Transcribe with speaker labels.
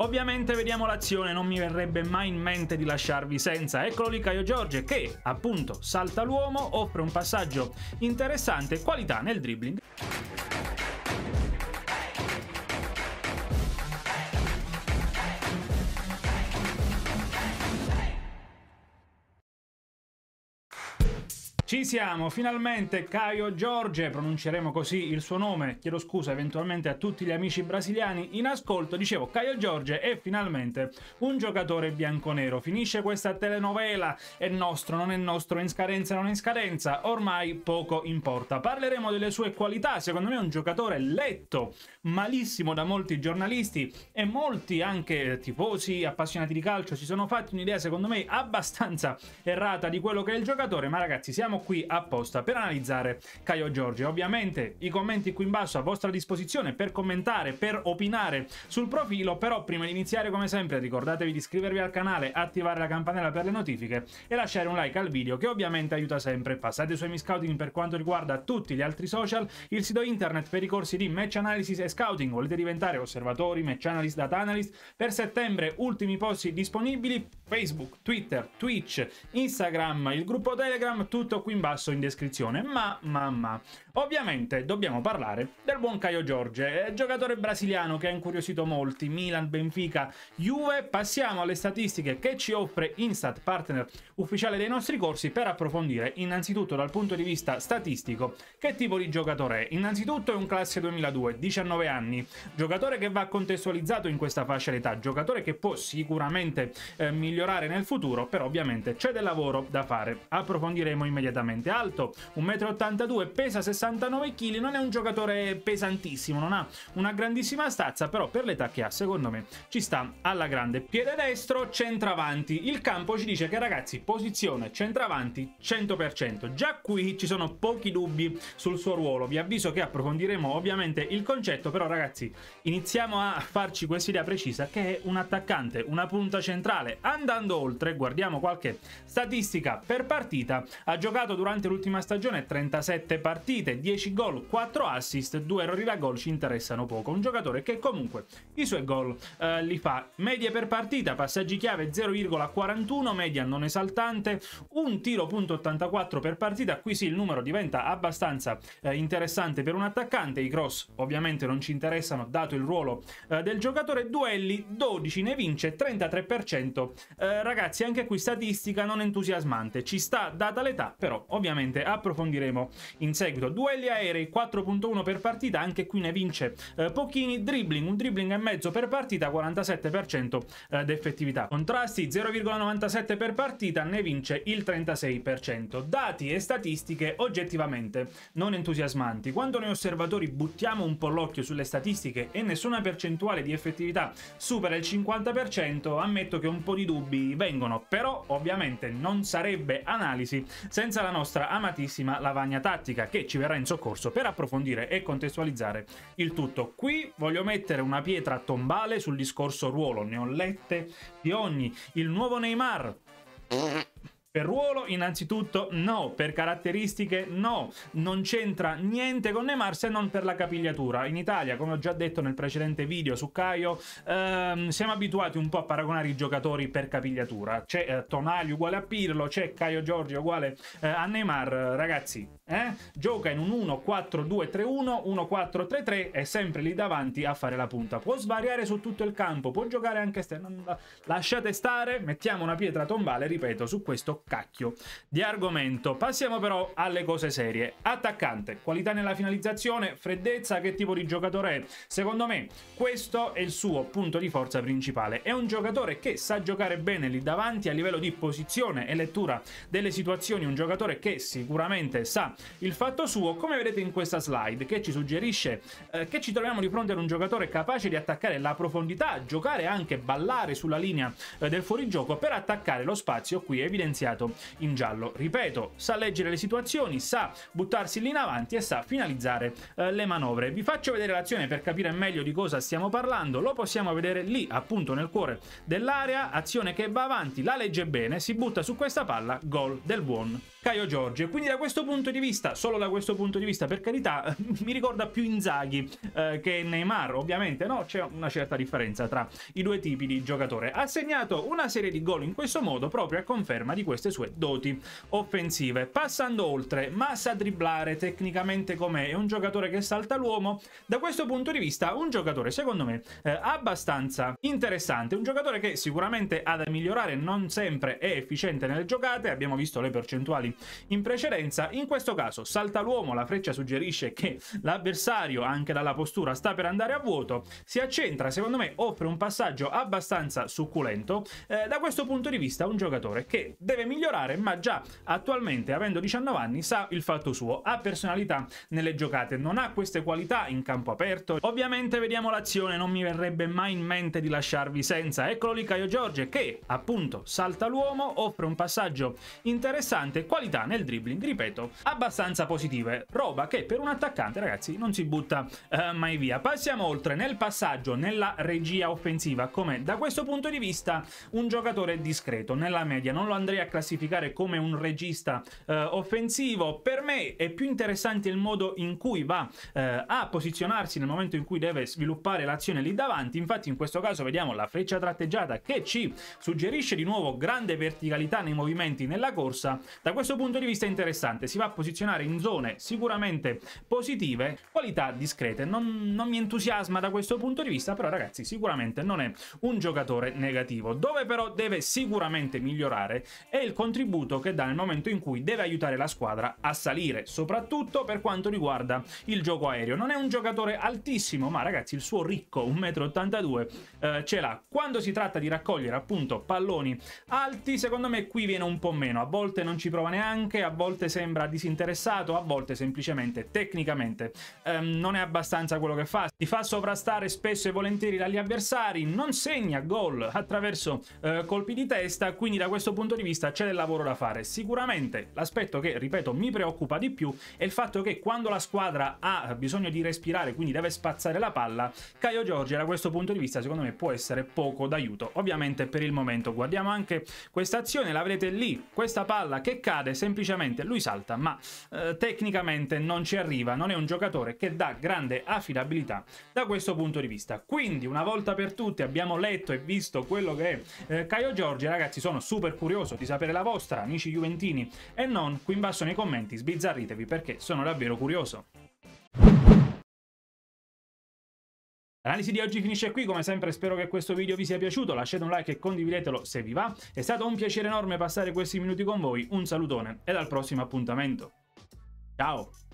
Speaker 1: Ovviamente vediamo l'azione, non mi verrebbe mai in mente di lasciarvi senza. Eccolo lì Caio Giorge che, appunto, salta l'uomo, offre un passaggio interessante e qualità nel dribbling. Ci siamo, finalmente Caio Giorge, pronunceremo così il suo nome, chiedo scusa eventualmente a tutti gli amici brasiliani in ascolto, dicevo Caio Giorge è finalmente un giocatore bianconero, finisce questa telenovela, è nostro, non è nostro, è in scadenza, non è in scadenza, ormai poco importa. Parleremo delle sue qualità, secondo me è un giocatore letto malissimo da molti giornalisti e molti anche tifosi, appassionati di calcio, si sono fatti un'idea secondo me abbastanza errata di quello che è il giocatore, ma ragazzi siamo qui apposta per analizzare Caio Giorgi. Ovviamente i commenti qui in basso a vostra disposizione per commentare, per opinare sul profilo, però prima di iniziare come sempre ricordatevi di iscrivervi al canale, attivare la campanella per le notifiche e lasciare un like al video che ovviamente aiuta sempre. Passate su Emiscouting per quanto riguarda tutti gli altri social, il sito internet per i corsi di match analysis e scouting, volete diventare osservatori, match analyst, data analyst, per settembre ultimi posti disponibili, Facebook, Twitter, Twitch, Instagram, il gruppo Telegram, tutto qui qui in basso in descrizione. Ma, ma, ma, Ovviamente dobbiamo parlare del buon Caio Giorge, eh, giocatore brasiliano che ha incuriosito molti, Milan, Benfica, Juve. Passiamo alle statistiche che ci offre Instat, partner ufficiale dei nostri corsi, per approfondire innanzitutto dal punto di vista statistico che tipo di giocatore è. Innanzitutto è un classe 2002, 19 anni, giocatore che va contestualizzato in questa fascia d'età, giocatore che può sicuramente eh, migliorare nel futuro, però ovviamente c'è del lavoro da fare. Approfondiremo immediatamente. Alto, 1,82 m, pesa 60 89 kg, non è un giocatore pesantissimo, non ha una grandissima stazza, però per l'età che ha, secondo me, ci sta alla grande. Piede destro, centravanti. Il campo ci dice che ragazzi, posizione centravanti 100%. Già qui ci sono pochi dubbi sul suo ruolo. Vi avviso che approfondiremo ovviamente il concetto, però ragazzi, iniziamo a farci questa idea precisa che è un attaccante, una punta centrale. Andando oltre, guardiamo qualche statistica per partita. Ha giocato durante l'ultima stagione 37 partite, 10 gol, 4 assist, 2 errori da gol ci interessano poco. Un giocatore che comunque i suoi gol eh, li fa. Medie per partita, passaggi chiave 0,41, media non esaltante, un tiro .84 per partita, qui sì il numero diventa abbastanza eh, interessante per un attaccante, i cross ovviamente non ci interessano dato il ruolo eh, del giocatore, duelli 12 ne vince 33%, eh, ragazzi anche qui statistica non entusiasmante, ci sta data l'età però ovviamente approfondiremo in seguito duelli aerei 4.1 per partita, anche qui ne vince eh, pochini, dribbling, un dribbling e mezzo per partita, 47% eh, d'effettività. Contrasti 0,97 per partita, ne vince il 36%. Dati e statistiche oggettivamente non entusiasmanti. Quando noi osservatori buttiamo un po' l'occhio sulle statistiche e nessuna percentuale di effettività supera il 50%, ammetto che un po' di dubbi vengono, però ovviamente non sarebbe analisi senza la nostra amatissima lavagna tattica che ci verrà in soccorso per approfondire e contestualizzare il tutto. Qui voglio mettere una pietra tombale sul discorso ruolo, ne ho lette di ogni. Il nuovo Neymar. Per ruolo, innanzitutto, no. Per caratteristiche, no. Non c'entra niente con Neymar se non per la capigliatura. In Italia, come ho già detto nel precedente video su Caio, ehm, siamo abituati un po' a paragonare i giocatori per capigliatura. C'è eh, Tonali uguale a Pirlo, c'è Caio Giorgio uguale eh, a Neymar. Ragazzi, eh? gioca in un 1-4-2-3-1, 1-4-3-3 è sempre lì davanti a fare la punta. Può svariare su tutto il campo, può giocare anche esterno. Lasciate stare, mettiamo una pietra tombale, ripeto, su questo cacchio di argomento. Passiamo però alle cose serie. Attaccante, qualità nella finalizzazione, freddezza, che tipo di giocatore è? Secondo me questo è il suo punto di forza principale. È un giocatore che sa giocare bene lì davanti a livello di posizione e lettura delle situazioni, un giocatore che sicuramente sa il fatto suo, come vedete in questa slide, che ci suggerisce eh, che ci troviamo di fronte ad un giocatore capace di attaccare la profondità, giocare anche ballare sulla linea eh, del fuorigioco per attaccare lo spazio qui evidenziato segnato in giallo. Ripeto, sa leggere le situazioni, sa buttarsi lì in avanti e sa finalizzare eh, le manovre. Vi faccio vedere l'azione per capire meglio di cosa stiamo parlando, lo possiamo vedere lì appunto nel cuore dell'area, azione che va avanti, la legge bene, si butta su questa palla, gol del buon Caio Giorgio. Quindi da questo punto di vista, solo da questo punto di vista, per carità, mi ricorda più Inzaghi eh, che Neymar, ovviamente, no? C'è una certa differenza tra i due tipi di giocatore. Ha segnato una serie di gol in questo modo proprio a conferma di queste sue doti offensive. Passando oltre, ma sa dribblare tecnicamente com'è, è un giocatore che salta l'uomo. Da questo punto di vista, un giocatore secondo me eh, abbastanza interessante, un giocatore che sicuramente ha da migliorare, non sempre è efficiente nelle giocate, abbiamo visto le percentuali in precedenza. In questo caso salta l'uomo, la freccia suggerisce che l'avversario, anche dalla postura, sta per andare a vuoto, si accentra, secondo me offre un passaggio abbastanza succulento. Eh, da questo punto di vista un giocatore che deve migliorare, ma già attualmente, avendo 19 anni, sa il fatto suo, ha personalità nelle giocate, non ha queste qualità in campo aperto. Ovviamente vediamo l'azione, non mi verrebbe mai in mente di lasciarvi senza. Eccolo lì Caio Giorge che appunto salta l'uomo, offre un passaggio interessante, Qua qualità nel dribbling, ripeto, abbastanza positive, roba che per un attaccante ragazzi non si butta eh, mai via. Passiamo oltre nel passaggio, nella regia offensiva, come da questo punto di vista un giocatore discreto, nella media non lo andrei a classificare come un regista eh, offensivo, per me è più interessante il modo in cui va eh, a posizionarsi nel momento in cui deve sviluppare l'azione lì davanti, infatti in questo caso vediamo la freccia tratteggiata che ci suggerisce di nuovo grande verticalità nei movimenti nella corsa, da questo questo punto di vista è interessante, si va a posizionare in zone sicuramente positive, qualità discrete, non, non mi entusiasma da questo punto di vista, però ragazzi sicuramente non è un giocatore negativo. Dove però deve sicuramente migliorare è il contributo che dà nel momento in cui deve aiutare la squadra a salire, soprattutto per quanto riguarda il gioco aereo. Non è un giocatore altissimo, ma ragazzi il suo ricco 1,82 m eh, ce l'ha. Quando si tratta di raccogliere appunto palloni alti, secondo me qui viene un po' meno, a volte non ci prova neanche neanche, a volte sembra disinteressato, a volte semplicemente tecnicamente ehm, non è abbastanza quello che fa, Si fa sovrastare spesso e volentieri dagli avversari, non segna gol attraverso eh, colpi di testa, quindi da questo punto di vista c'è del lavoro da fare. Sicuramente l'aspetto che, ripeto, mi preoccupa di più è il fatto che quando la squadra ha bisogno di respirare, quindi deve spazzare la palla, Caio Giorgi da questo punto di vista secondo me può essere poco d'aiuto. Ovviamente per il momento guardiamo anche questa azione, la vedete lì, questa palla che cade accade, semplicemente lui salta, ma eh, tecnicamente non ci arriva, non è un giocatore che dà grande affidabilità da questo punto di vista. Quindi una volta per tutte abbiamo letto e visto quello che è eh, Caio Giorgi, ragazzi sono super curioso di sapere la vostra, amici juventini e non, qui in basso nei commenti sbizzarritevi perché sono davvero curioso. L'analisi di oggi finisce qui, come sempre spero che questo video vi sia piaciuto, lasciate un like e condividetelo se vi va. È stato un piacere enorme passare questi minuti con voi, un salutone e al prossimo appuntamento. Ciao!